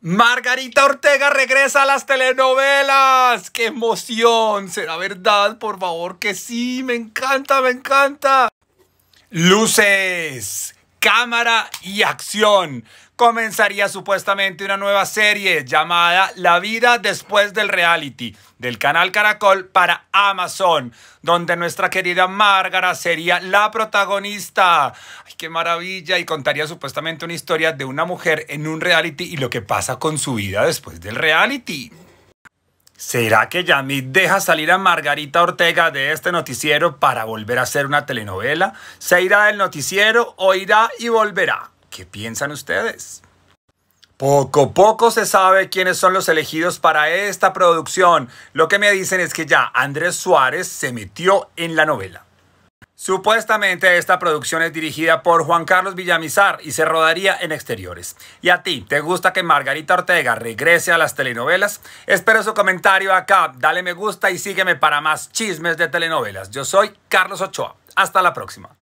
Margarita Ortega regresa a las telenovelas. ¡Qué emoción! ¿Será verdad? Por favor, que sí. Me encanta, me encanta. Luces cámara y acción. Comenzaría supuestamente una nueva serie llamada La vida después del reality del canal Caracol para Amazon, donde nuestra querida Márgara sería la protagonista. ¡Ay, qué maravilla! Y contaría supuestamente una historia de una mujer en un reality y lo que pasa con su vida después del reality. ¿Será que Yamit deja salir a Margarita Ortega de este noticiero para volver a hacer una telenovela? ¿Se irá del noticiero o irá y volverá? ¿Qué piensan ustedes? Poco poco se sabe quiénes son los elegidos para esta producción. Lo que me dicen es que ya Andrés Suárez se metió en la novela. Supuestamente esta producción es dirigida por Juan Carlos Villamizar y se rodaría en exteriores. ¿Y a ti? ¿Te gusta que Margarita Ortega regrese a las telenovelas? Espero su comentario acá, dale me gusta y sígueme para más chismes de telenovelas. Yo soy Carlos Ochoa. Hasta la próxima.